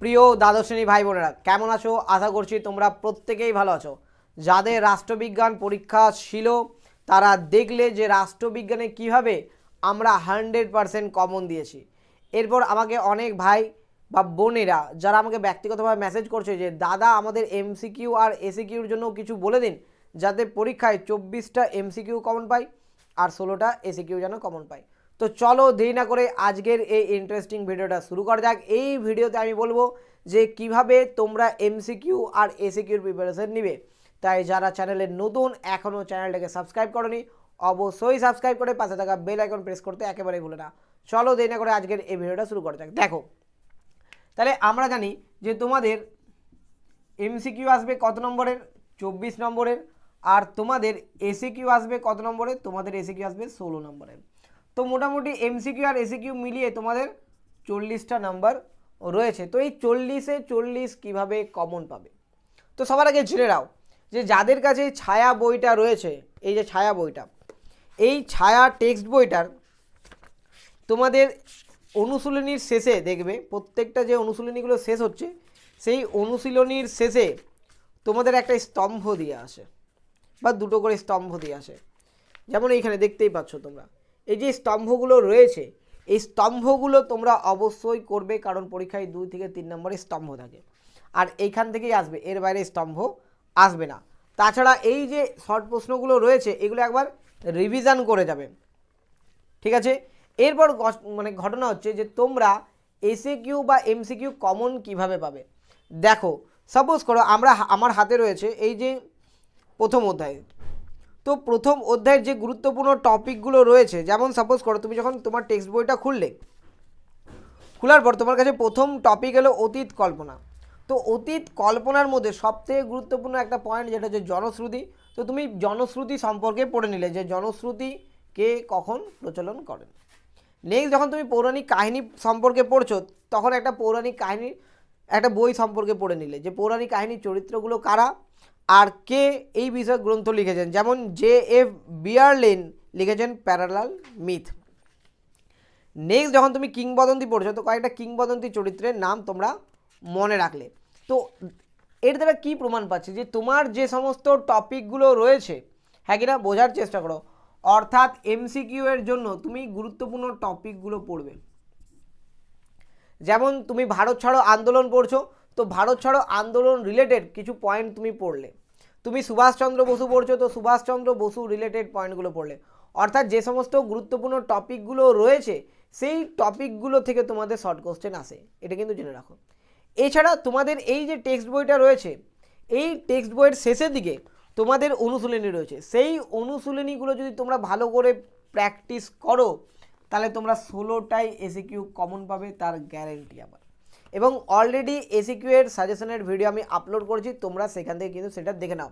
প্রিয় দ্বাদশ শ্রেণী ভাই বোনেরা কেমন আছো আশা করছি তোমরা প্রত্যেকেই ভালো আছো যাদের রাষ্ট্রবিজ্ঞান পরীক্ষা ছিল তারা দেখলে যে রাষ্ট্রবিজ্ঞানে কিভাবে আমরা হান্ড্রেড পারসেন্ট কমন দিয়েছি এরপর আমাকে অনেক ভাই বা বোনেরা যারা আমাকে ব্যক্তিগতভাবে মেসেজ করছে যে দাদা আমাদের এমসিকিউ আর এসিকিউর জন্য কিছু বলে দিন যাতে পরীক্ষায় চব্বিশটা এমসিকিউ কমন পাই আর ষোলোটা এসিকিউ যেন কমন পায় তো চলো দেরি না করে আজকের এই ইন্টারেস্টিং ভিডিওটা শুরু করা যাক এই ভিডিওতে আমি বলবো যে কিভাবে তোমরা এমসিকিউ আর এসিকিউর প্রিপারেশন নিবে তাই যারা চ্যানেলে নতুন এখনও চ্যানেলটাকে সাবস্ক্রাইব করনি অবশ্যই সাবস্ক্রাইব করে পাশে থাকা বেল আইকন প্রেস করতে একেবারেই ভুলে না চলো দেরি না করে আজকের এই ভিডিওটা শুরু করা যাক দেখো তাহলে আমরা জানি যে তোমাদের এমসিকিউ আসবে কত নম্বরের চব্বিশ নম্বরের আর তোমাদের এসিকিউ আসবে কত নম্বরের তোমাদের এসিকিউ আসবে ষোলো নম্বরের তো মোটামুটি এমসিকিউ আর এসিকিউ মিলিয়ে তোমাদের চল্লিশটা নাম্বার রয়েছে তো এই চল্লিশে চল্লিশ কিভাবে কমন পাবে তো সবার আগে জেনে নাও যে যাদের কাছে ছায়া বইটা রয়েছে এই যে ছায়া বইটা এই ছায়া টেক্সট বইটার তোমাদের অনুশীলনীর শেষে দেখবে প্রত্যেকটা যে অনুশীলনীগুলো শেষ হচ্ছে সেই অনুশীলনীর শেষে তোমাদের একটা স্তম্ভ দিয়ে আসে বা দুটো করে স্তম্ভ দিয়ে আসে যেমন এইখানে দেখতেই পাচ্ছ তোমরা এই যে স্তম্ভগুলো রয়েছে এই স্তম্ভগুলো তোমরা অবশ্যই করবে কারণ পরীক্ষায় দুই থেকে তিন নম্বরে স্তম্ভ থাকে আর এইখান থেকেই আসবে এর বাইরে স্তম্ভ আসবে না তাছাড়া এই যে শর্ট প্রশ্নগুলো রয়েছে এগুলো একবার রিভিশন করে যাবে ঠিক আছে এরপর মানে ঘটনা হচ্ছে যে তোমরা এসি কিউ বা এমসি কিউ কমন কিভাবে পাবে দেখো সাপোজ করো আমরা আমার হাতে রয়েছে এই যে প্রথম অধ্যায় তো প্রথম অধ্যায়ের যে গুরুত্বপূর্ণ টপিকগুলো রয়েছে যেমন সাপোজ করো তুমি যখন তোমার টেক্সট বইটা খুললে খোলার পর তোমার কাছে প্রথম টপিক হলো অতীত কল্পনা তো অতীত কল্পনার মধ্যে সবথেকে গুরুত্বপূর্ণ একটা পয়েন্ট যেটা হচ্ছে জনশ্রুতি তো তুমি জনশ্রুতি সম্পর্কে পড়ে নিলে যে জনশ্রুতি কে কখন প্রচলন করেন নেক্সট যখন তুমি পৌরাণিক কাহিনী সম্পর্কে পড়ছো তখন একটা পৌরাণিক কাহিনী একটা বই সম্পর্কে পড়ে নিলে যে পৌরাণিক কাহিনীর চরিত্রগুলো কারা আর কে এই বিষয়ে গ্রন্থ লিখেছেন যেমন জে এফ বিয়ারলেন লিখেছেন প্যারালাল মিথ নেক্সট যখন তুমি কিংবদন্তি পড়ছো তো কয়েকটা কিংবদন্তি চরিত্রের নাম তোমরা মনে রাখলে তো এর দ্বারা কী প্রমাণ পাচ্ছে যে তোমার যে সমস্ত টপিকগুলো রয়েছে হ্যাঁ কিনা বোঝার চেষ্টা করো অর্থাৎ এমসিকিউ এর জন্য তুমি গুরুত্বপূর্ণ টপিকগুলো পড়বে যেমন তুমি ভারত ছাড়ো আন্দোলন পড়ছো তো ভারত ছাড়ো আন্দোলন রিলেটেড কিছু পয়েন্ট তুমি পড়লে তুমি সুভাষচন্দ্র বসু পড়ছো তো সুভাষচন্দ্র বসু রিলেটেড পয়েন্টগুলো পড়লে অর্থাৎ যে সমস্ত গুরুত্বপূর্ণ টপিকগুলো রয়েছে সেই টপিকগুলো থেকে তোমাদের শর্ট কোশ্চেন আসে এটা কিন্তু জেনে রাখো এছাড়া তোমাদের এই যে টেক্সট বইটা রয়েছে এই টেক্সট বইয়ের শেষের দিকে তোমাদের অনুশীলনী রয়েছে সেই অনুশীলনীগুলো যদি তোমরা ভালো করে প্র্যাকটিস করো তাহলে তোমরা ষোলোটাই এসে কিউ কমন পাবে তার গ্যারেন্টি আবার এবং অলরেডি এসিকিউ এর সাজেশনের ভিডিও আমি আপলোড করেছি তোমরা সেখান থেকে কিন্তু সেটা দেখে নাও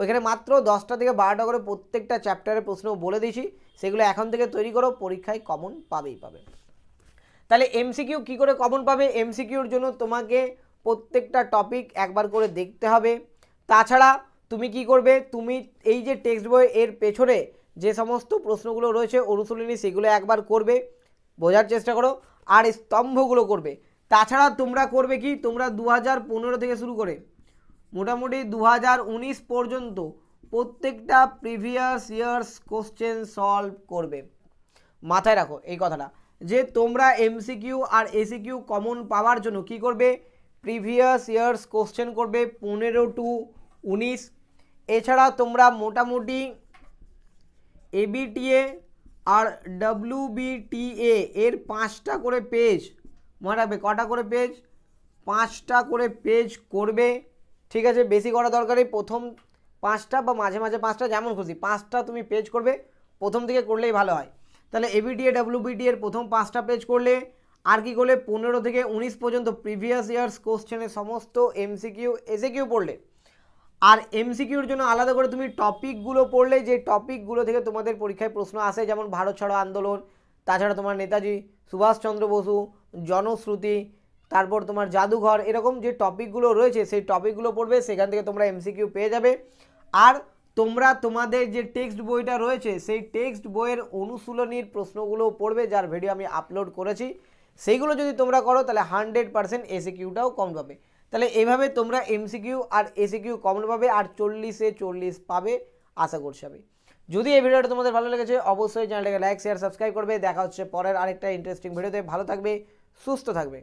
ওইখানে মাত্র দশটা থেকে বারোটা করে প্রত্যেকটা চ্যাপ্টারের প্রশ্ন বলে দিয়েছি সেগুলো এখন থেকে তৈরি করো পরীক্ষায় কমন পাবেই পাবে তাহলে এমসিকিউ কি করে কমন পাবে এমসিকিউর জন্য তোমাকে প্রত্যেকটা টপিক একবার করে দেখতে হবে তাছাড়া তুমি কি করবে তুমি এই যে টেক্সট বই এর পেছনে যে সমস্ত প্রশ্নগুলো রয়েছে অনুশীলনী সেগুলো একবার করবে বোঝার চেষ্টা করো আর স্তম্ভগুলো করবে তাছাড়া তোমরা করবে কি তোমরা দু থেকে শুরু করে মোটামুটি দু পর্যন্ত প্রত্যেকটা প্রিভিয়াস ইয়ার্স কোশ্চেন সলভ করবে মাথায় রাখো এই কথাটা যে তোমরা এমসিকিউ আর এসিকিউ কমন পাওয়ার জন্য কি করবে প্রিভিয়াস ইয়ার্স কোশ্চেন করবে পনেরো টু উনিশ এছাড়া তোমরা মোটামুটি এবিটিএ আর ডাব্লিউবিটিএ এর পাঁচটা করে পেজ মনে রাখবে কটা করে পেজ পাঁচটা করে পেজ করবে ঠিক আছে বেশি করা দরকারি প্রথম পাঁচটা বা মাঝে মাঝে পাঁচটা যেমন খুশি পাঁচটা তুমি পেজ করবে প্রথম থেকে করলেই ভালো হয় তাহলে এবিডিএ ডাব্লিউবিডি এর প্রথম পাঁচটা পেজ করলে আর কি করলে পনেরো থেকে উনিশ পর্যন্ত প্রিভিয়াস ইয়ার্স কোশ্চেনের সমস্ত এমসিকিউ এসে কিউ পড়লে আর এমসিকিউর জন্য আলাদা করে তুমি টপিকগুলো পড়লে যে টপিকগুলো থেকে তোমাদের পরীক্ষায় প্রশ্ন আসে যেমন ভারত ছাড়ো আন্দোলন তাছাড়া তোমার নেতাজি সুভাষচন্দ্র বসু জনশ্রুতি তারপর তোমার জাদুঘর এরকম যে টপিকগুলো রয়েছে সেই টপিকগুলো পড়বে সেখান থেকে তোমরা এমসিকিউ পেয়ে যাবে আর তোমরা তোমাদের যে টেক্সট বইটা রয়েছে সেই টেক্সট বইয়ের অনুশীলনীর প্রশ্নগুলো পড়বে যার ভিডিও আমি আপলোড করেছি সেইগুলো যদি তোমরা করো তাহলে হান্ড্রেড পারসেন্ট এসিকিউটাও কম পাবে তাহলে এভাবে তোমরা এমসিকিউ আর এসিকিউ কম পাবে আর চল্লিশে চল্লিশ পাবে আশা করছি আমি যদি এই ভিডিওটা তোমাদের ভালো লেগেছে অবশ্যই চ্যানেলটাকে লাইক শেয়ার সাবস্ক্রাইব করবে দেখা হচ্ছে পরের আরেকটা ইন্টারেস্টিং ভিডিওতে ভালো থাকবে সুস্থ থাকবে